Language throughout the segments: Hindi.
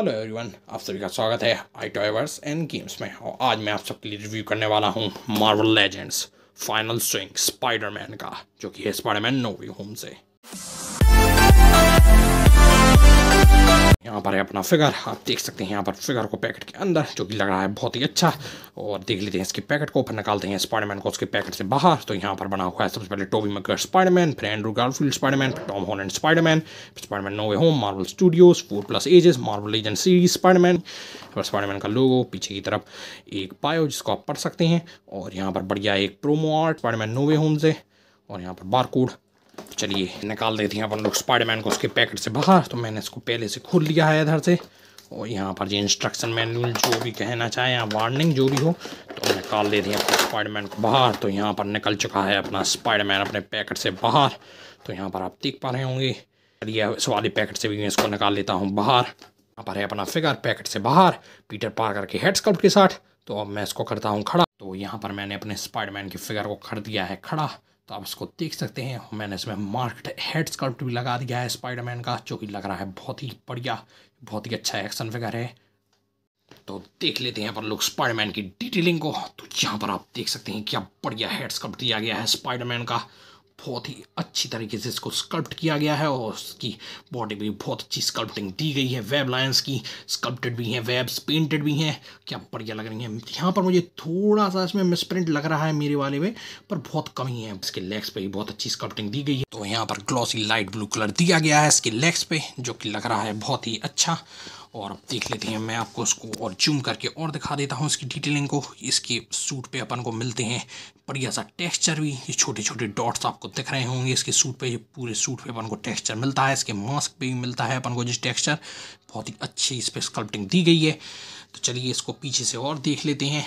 हेलो एवरीवन आप सभी का स्वागत है आई टॉयवर्स एंड गेम्स में और आज मैं आप सबके लिए रिव्यू करने वाला हूँ Marvel Legends final swing Spiderman का जो कि है स्पाइडरमैन नोवी होम से यहाँ पर है अपना फिगर आप देख सकते हैं यहाँ पर फिगर को पैकेट के अंदर जो कि लग रहा है बहुत ही अच्छा और देख लेते हैं इसके पैकेट को फिर निकालते हैं स्पाइडरमैन को उसके पैकेट से बाहर तो यहाँ पर बना हुआ है सबसे पहले टोबी मकर स्पाइडरमैन फिर एंड्रू गारफील्ड स्पाइडरमैन फिर Tom Holland Spiderman Spiderman no way home Marvel Studios four plus ages Marvel agent series Spiderman और स्पाइडरमैन का लोगो पीछे की तरफ एक पायो जिसको आप पढ़ सकते हैं और यहाँ पर बढ़िया एक promo art Spiderman no way home से और यहाँ पर बारकोड चलिए निकाल देते हैं अपन लोग स्पाइडरमैन को उसके पैकेट से बाहर तो मैंने इसको पहले से खोल लिया है इधर से और यहाँ पर जो इंस्ट्रक्शन मैनुअल जो भी कहना चाहे या वार्निंग जो भी हो तो निकाल देते हैं अपने स्पाइडरमैन को बाहर तो यहाँ पर निकल चुका है अपना स्पाइडरमैन अपने पैकेट से बाहर तो यहाँ पर आप देख पा रहे होंगे चलिए इस वाले पैकेट से भी मैं इसको निकाल लेता हूँ बाहर यहाँ पर है अपना फिगर पैकेट से बाहर पीटर पार्कर के हेड स्कर्ट के साथ तो अब मैं इसको करता हूँ खड़ा तो यहाँ पर मैंने अपने स्पाइडरमैन की फिगर को कर दिया है खड़ा तो आप उसको देख सकते हैं मैंने इसमें मार्क्ड हेड स्कल्प्ट भी लगा दिया है स्पाइडरमैन का जो कि लग रहा है बहुत ही बढ़िया बहुत ही अच्छा एक्शन फिगर है तो देख लेते हैं पर लोग स्पाइडरमैन की डिटेलिंग को तो यहाँ पर आप देख सकते हैं क्या बढ़िया हेड स्कल्प्ट दिया गया है स्पाइडरमैन का बहुत ही अच्छी तरीके से इसको स्कल्प्ट किया गया है और उसकी बॉडी भी बहुत अच्छी स्कल्प्टिंग दी गई है वेब लाइंस की स्कल्प्टेड भी हैं वेब्स पेंटेड भी हैं क्या बढ़िया लग रही हैं यहाँ पर मुझे थोड़ा सा इसमें मिसप्रिंट लग रहा है मेरे वाले में पर बहुत कमी है इसके लेग्स पर भी बहुत अच्छी स्कल्प्टिंग दी गई है तो यहाँ पर ग्लॉसी लाइट ब्लू कलर दिया गया है इसके लेग्स पे जो कि लग रहा है बहुत ही अच्छा और अब देख लेते हैं मैं आपको उसको और जूम करके और दिखा देता हूँ इसकी डिटेलिंग को इसके सूट पे अपन को मिलते हैं बढ़िया सा टेक्स्चर भी ये छोटे छोटे डॉट्स आपको दिख रहे होंगे इसके सूट पे ये पूरे सूट पे अपन को टेक्स्चर मिलता है इसके मास्क पे भी मिलता है अपन को जिस टेक्स्चर बहुत ही अच्छी इस पर स्कल्पटिंग दी गई है तो चलिए इसको पीछे से और देख लेते हैं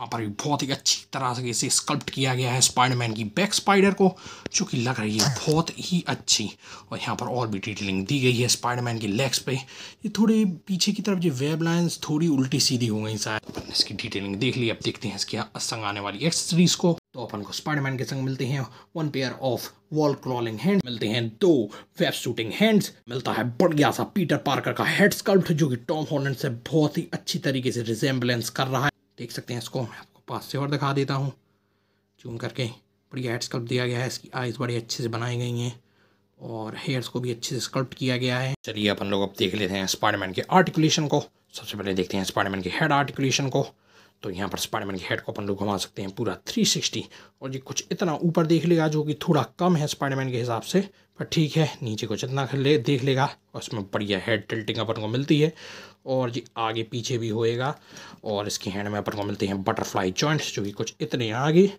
यहाँ पर बहुत ही अच्छी तरह से इसे स्कल्प्ट किया गया है स्पाइडरमैन की बैक स्पाइडर को जो कि लग रही है बहुत ही अच्छी और यहाँ पर और भी डिटेलिंग दी गई है स्पाइडरमैन के लेग्स पे ये थोड़े पीछे की तरफ जो वेब लाइन्स थोड़ी उल्टी सीधी हो गई शायद इसकी डिटेलिंग देख ली अब देखते हैं इसके संग आने वाली एक्सेसरीज को तो अपन को स्पाइडरमैन के संग मिलते हैं one pair of wall crawling hand मिलते हैं दो वेब शूटिंग हैंड्स मिलता है बढ़िया सा पीटर पार्कर का हेड स्कल्प्ट जो कि टॉम हॉलैंड से बहुत ही अच्छी तरीके से रिजेम्बलेंस कर रहा है देख सकते हैं इसको मैं आपको पास से और दिखा देता हूँ चूम करके बड़ी हेड स्कल्प दिया गया है इसकी आइज़ बड़ी अच्छे से बनाई गई हैं और हेयर्स को भी अच्छे से स्कल्प्ट किया गया है चलिए अपन लोग अब देख लेते हैं स्पाइडरमैन के आर्टिकुलेशन को सबसे पहले देखते हैं स्पाइडरमैन के हेड आर्टिकुलेशन को तो यहाँ पर स्पाइडरमैन के हेड को अपन लोग घुमा सकते हैं पूरा 360 और ये कुछ इतना ऊपर देख लेगा जो कि थोड़ा कम है स्पाइडरमैन के हिसाब से पर ठीक है नीचे कुछ इतना ले देख लेगा और इसमें बढ़िया हेड टिल्टिंग अपन को मिलती है और ये आगे पीछे भी होएगा और इसके हैंड में अपन को मिलते हैं बटरफ्लाई जॉइंट्स जो कि कुछ इतने आगे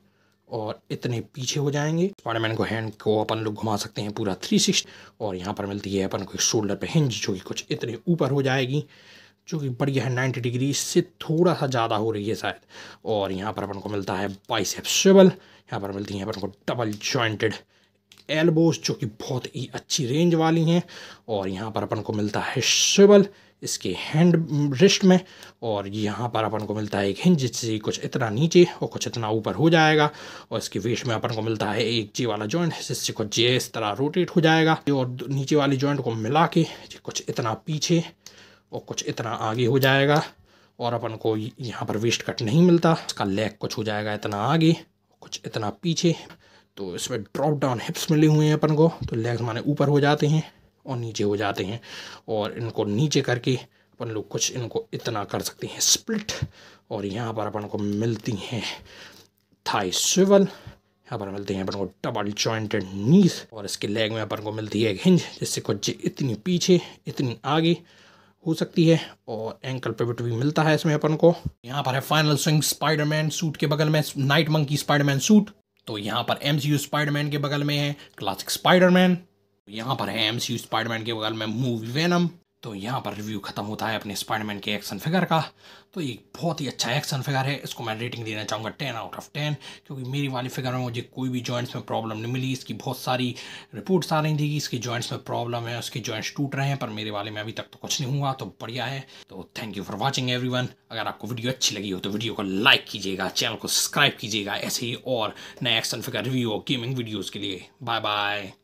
और इतने पीछे हो जाएंगे स्पाइडरमैन को हैंड को अपन लोग घुमा सकते हैं पूरा थ्री और यहाँ पर मिलती है अपन को शोल्डर पर हिंज जो कि कुछ इतने ऊपर हो जाएगी जो कि बढ़िया है नाइन्टी डिग्री से थोड़ा सा ज़्यादा हो रही है शायद और यहाँ पर अपन को मिलता है बाइस यहाँ पर मिलती है अपन को डबल जॉइंटेड एल्बोज जो कि बहुत ही अच्छी रेंज वाली हैं और यहाँ पर अपन को मिलता है शिवल इसके हैंड रिस्ट में और यहाँ पर अपन को मिलता है एक हिंज जिससे कुछ इतना नीचे और कुछ इतना ऊपर हो जाएगा और इसके वेस्ट में अपन को मिलता है एक जे वाला जॉइंट जिससे कुछ जे इस तरह रोटेट हो जाएगा और नीचे वाली जॉइंट को मिला के कुछ इतना पीछे वो कुछ इतना आगे हो जाएगा और अपन को यहाँ पर वेस्ट कट नहीं मिलता इसका लेग कुछ हो जाएगा इतना आगे कुछ इतना पीछे तो इसमें ड्रॉप डाउन हिप्स मिले हुए हैं अपन को तो लेग हमारे ऊपर हो जाते हैं और नीचे हो जाते हैं और इनको नीचे करके अपन लोग कुछ इनको इतना कर सकते हैं स्प्लिट और यहाँ पर अपन को मिलती हैं थाई स्विवल यहाँ पर मिलते हैं अपन को डबल जॉइंटेड नीस और इसके लेग में अपन को मिलती है एक हिंज जिससे कुछ इतनी पीछे इतनी आगे हो सकती है और एंकल पे भी मिलता है इसमें अपन को यहाँ पर है फाइनल स्विंग स्पाइडरमैन सूट के बगल में नाइट मंकी स्पाइडरमैन सूट तो यहाँ पर एम स्पाइडरमैन के बगल में है क्लासिक स्पाइडरमैन यहाँ पर है एम स्पाइडरमैन के बगल में मूवी वेनम तो यहाँ पर रिव्यू ख़त्म होता है अपने स्पाइडरमैन के एक्शन फिगर का तो ये बहुत ही अच्छा एक्शन फिगर है इसको मैं रेटिंग देना चाहूँगा टेन आउट ऑफ टेन क्योंकि मेरी वाली फिगर में मुझे कोई भी जॉइंट्स में प्रॉब्लम नहीं मिली इसकी बहुत सारी रिपोर्ट्स आ रही थी कि इसके जॉइंट्स में प्रॉब्लम है उसके जॉइंट्स टूट रहे हैं पर मेरे वाले में अभी तक तो कुछ नहीं हुआ तो बढ़िया है तो thank you for watching every अगर आपको वीडियो अच्छी लगी हो तो वीडियो को लाइक कीजिएगा चैनल को सब्सक्राइब कीजिएगा ऐसे ही और नए एक्शन फिगर रिव्यू और गेमिंग वीडियोज़ के लिए बाय बाय